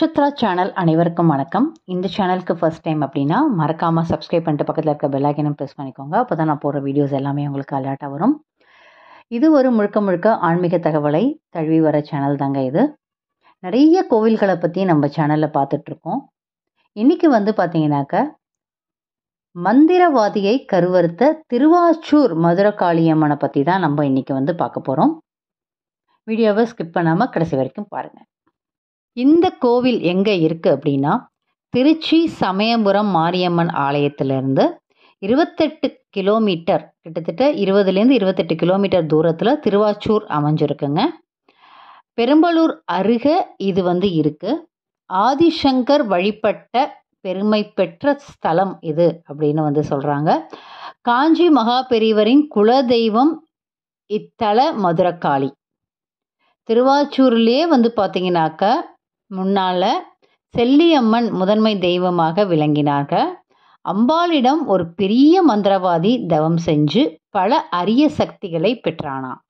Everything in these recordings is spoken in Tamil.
சித்ரா சேனல் அனைவருக்கும் வணக்கம் இந்த சேனலுக்கு ஃபர்ஸ்ட் டைம் அப்படின்னா மறக்காமல் சப்ஸ்கிரைப் பண்ணிட்டு பக்கத்தில் இருக்க பெல்லைக்கனும் ப்ரெஸ் பண்ணிக்கோங்க அப்போ தான் நான் போடுற வீடியோஸ் எல்லாமே உங்களுக்கு அலர்ட்டாக வரும் இது ஒரு முழுக்க முழுக்க ஆன்மீக தகவலை தழுவி வர சேனல் தாங்க இது நிறைய கோவில்களை பற்றி நம்ம சேனலில் பார்த்துட்ருக்கோம் இன்றைக்கி வந்து பார்த்தீங்கன்னாக்க மந்திரவாதியை கருவறுத்த திருவாச்சூர் மதுரகாளியம்மனை பற்றி தான் நம்ம இன்றைக்கி வந்து பார்க்க போகிறோம் வீடியோவை ஸ்கிப் பண்ணாமல் கடைசி வரைக்கும் பாருங்கள் இந்த கோவில் எங்கே இருக்குது அப்படின்னா திருச்சி சமயபுரம் மாரியம்மன் ஆலயத்திலிருந்து இருபத்தெட்டு கிலோமீட்டர் கிட்டத்தட்ட இருபதுலேருந்து இருபத்தெட்டு கிலோமீட்டர் தூரத்தில் திருவாச்சூர் அமைஞ்சிருக்குங்க பெரும்பலூர் அருக இது வந்து இருக்குது ஆதிசங்கர் வழிபட்ட பெருமை பெற்ற ஸ்தலம் இது அப்படின்னு வந்து சொல்கிறாங்க காஞ்சி மகா பெரியவரின் குலதெய்வம் இத்தல மதுரக்காளி திருவாச்சூர்லேயே வந்து பார்த்தீங்கன்னாக்கா முன்னால் செல்லியம்மன் முதன்மை தெய்வமாக விளங்கினாங்க அம்பாளிடம் ஒரு பெரிய மந்திரவாதி தவம் செஞ்சு பல அரிய சக்திகளை பெற்றானாம்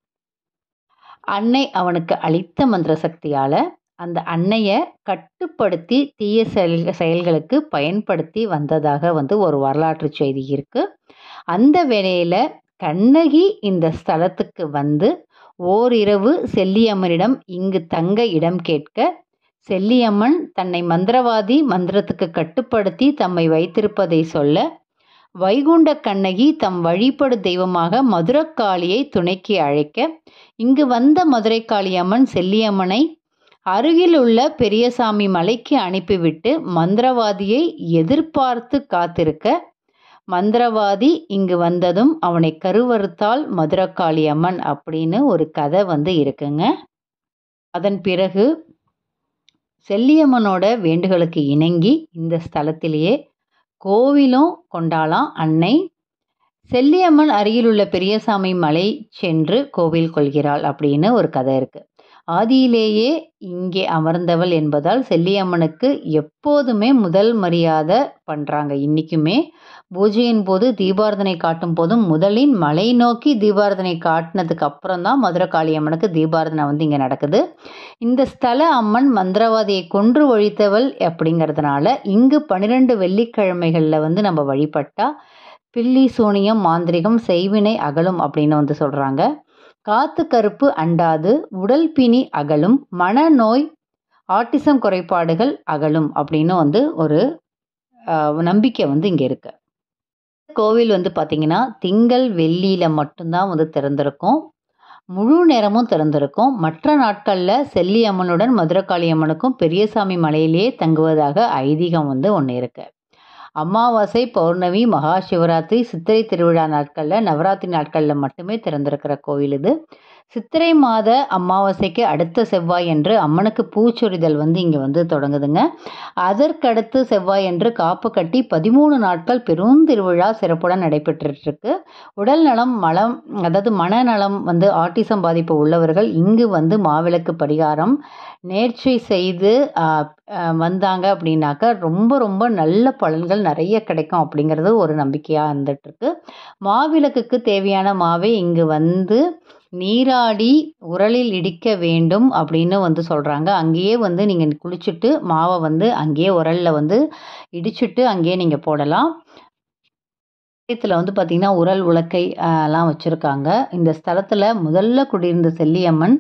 அன்னை அவனுக்கு அளித்த மந்திர சக்தியால் அந்த அன்னையை கட்டுப்படுத்தி தீய செயல் செயல்களுக்கு பயன்படுத்தி வந்ததாக வந்து ஒரு வரலாற்று செய்தி இருக்குது அந்த வேளையில கண்ணகி இந்த ஸ்தலத்துக்கு வந்து ஓரிரவு செல்லியம்மனிடம் இங்கு தங்க இடம் கேட்க செல்லியம்மன் தன்னை மந்திரவாதி மந்திரத்துக்கு கட்டுப்படுத்தி தம்மை வைத்திருப்பதை சொல்ல வைகுண்ட கண்ணகி தம் வழிபடு தெய்வமாக மதுரக்காளியை துணைக்கு அழைக்க இங்கு வந்த மதுரைக்காளி அம்மன் செல்லியம்மனை அருகில் உள்ள பெரியசாமி மலைக்கு அனுப்பிவிட்டு மந்திரவாதியை எதிர்பார்த்து காத்திருக்க மந்திரவாதி இங்கு வந்ததும் அவனை கருவறுத்தால் மதுரக்காளி அம்மன் அப்படின்னு ஒரு கதை வந்து இருக்குங்க அதன் பிறகு செல்லியம்மனோட வேண்டுகளுக்கு இணங்கி இந்த ஸ்தலத்திலேயே கோவிலும் கொண்டாலாம் அன்னை செல்லியம்மன் அருகிலுள்ள பெரியசாமி மலை சென்று கோவில் கொள்கிறாள் அப்படின்னு ஒரு கதை இருக்குது ஆதியிலேயே இங்கே அமர்ந்தவள் என்பதால் செல்லியம்மனுக்கு எப்போதுமே முதல் மரியாதை பண்ணுறாங்க இன்றைக்குமே பூஜையின் போது தீபாரதனை காட்டும் போதும் முதலின் மலை நோக்கி தீபாரதனை காட்டினதுக்கு அப்புறம் தான் மதுரகாளியம்மனுக்கு தீபார்த்தனை தீபாரதனை வந்து இங்கே நடக்குது இந்த ஸ்தல அம்மன் மந்திரவாதியை கொன்று ஒழித்தவள் அப்படிங்கிறதுனால இங்கு பன்னிரெண்டு வெள்ளிக்கிழமைகளில் வந்து நம்ம வழிபட்டால் பில்லி சூனியம் மாந்திரிகம் செய்வினை அகலும் அப்படின்னு வந்து சொல்கிறாங்க காத்து கருப்பு அண்டாது உடல் பிணி அகலும் மனநோய் ஆட்டிசம் குறைபாடுகள் அகலும் அப்படின்னு வந்து ஒரு நம்பிக்கை வந்து இங்கே இருக்கு கோவில் வந்து பார்த்திங்கன்னா திங்கள் வெள்ளியில் மட்டும்தான் வந்து திறந்திருக்கும் முழு நேரமும் திறந்திருக்கும் மற்ற நாட்களில் செல்லியம்மனுடன் மதுரகாளியம்மனுக்கும் பெரியசாமி மலையிலேயே தங்குவதாக ஐதீகம் வந்து ஒன்று இருக்குது அமாவாசை பௌர்ணமி மகா சிவராத்திரி சித்திரை திருவிழா நாட்களில் நவராத்திரி நாட்களில் மட்டுமே திறந்திருக்கிற கோவில் இது சித்திரை மாத அமாவாசைக்கு அடுத்த செவ்வாய் என்று அம்மனுக்கு பூச்சொரிதல் வந்து இங்கே வந்து தொடங்குதுங்க அதற்கடுத்து செவ்வாய் என்று காப்பு கட்டி பதிமூணு நாட்கள் பெரும் திருவிழா சிறப்புடன் நடைபெற்றுருக்கு உடல் நலம் மலம் அதாவது மனநலம் வந்து ஆட்டிசம் பாதிப்பு உள்ளவர்கள் இங்கு வந்து மாவிளக்கு பரிகாரம் நேர்ச்சி செய்து வந்தாங்க அப்படின்னாக்கா ரொம்ப ரொம்ப நல்ல பலன்கள் நிறைய கிடைக்கும் அப்படிங்கிறது ஒரு நம்பிக்கையாக இருந்துகிட்ருக்கு மாவிளக்குக்கு தேவையான மாவை இங்கு வந்து நீராடி உரலில் இடிக்க வேண்டும் அப்படின்னு வந்து சொல்கிறாங்க அங்கேயே வந்து நீங்கள் குளிச்சுட்டு மாவை வந்து அங்கேயே உரலில் வந்து இடிச்சுட்டு அங்கேயே நீங்கள் போடலாம் இடத்துல வந்து பார்த்திங்கன்னா உரல் உலக்கை எல்லாம் வச்சுருக்காங்க இந்த ஸ்தலத்தில் முதல்ல குடியிருந்த செல்லியம்மன்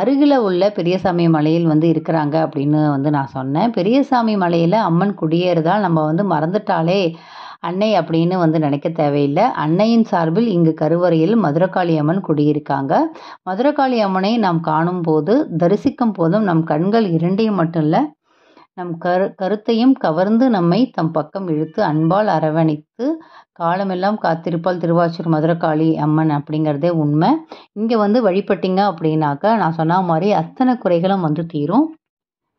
அருகில் உள்ள பெரியசாமி மலையில் வந்து இருக்கிறாங்க அப்படின்னு வந்து நான் சொன்னேன் பெரியசாமி மலையில் அம்மன் குடியேறுதால் நம்ம வந்து மறந்துட்டாலே அன்னை அப்படின்னு வந்து நினைக்க தேவையில்லை அன்னையின் சார்பில் இங்கு கருவறையில் மதுரகாளி அம்மன் குடியிருக்காங்க மதுரகாளி அம்மனை நாம் காணும் போது தரிசிக்கும் போதும் நம் கண்கள் இரண்டையும் மட்டும் இல்லை நம் கரு கருத்தையும் கவர்ந்து நம்மை தம் பக்கம் இழுத்து அன்பால் அரவணைத்து காலமெல்லாம் காத்திருப்பால் திருவாச்சூர் மதுரகாளி அம்மன் அப்படிங்கிறதே உண்மை இங்கே வந்து வழிபட்டிங்க அப்படின்னாக்கா நான் சொன்ன மாதிரி அத்தனை குறைகளும் வந்து தீரும்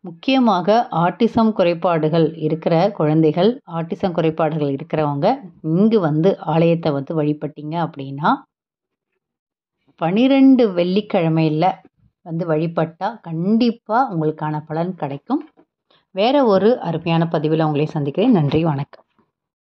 முக்கியமாக ஆட்டிசம் குறைபாடுகள் இருக்கிற குழந்தைகள் ஆட்டிசம் குறைபாடுகள் இருக்கிறவங்க இங்கு வந்து ஆலயத்தை வந்து வழிபட்டீங்க அப்படின்னா பனிரெண்டு வெள்ளிக்கிழமையில் வந்து வழிபட்டால் கண்டிப்பாக உங்களுக்கான பலன் கிடைக்கும் வேறு ஒரு அருமையான பதிவில் உங்களை சந்திக்கிறேன் நன்றி வணக்கம்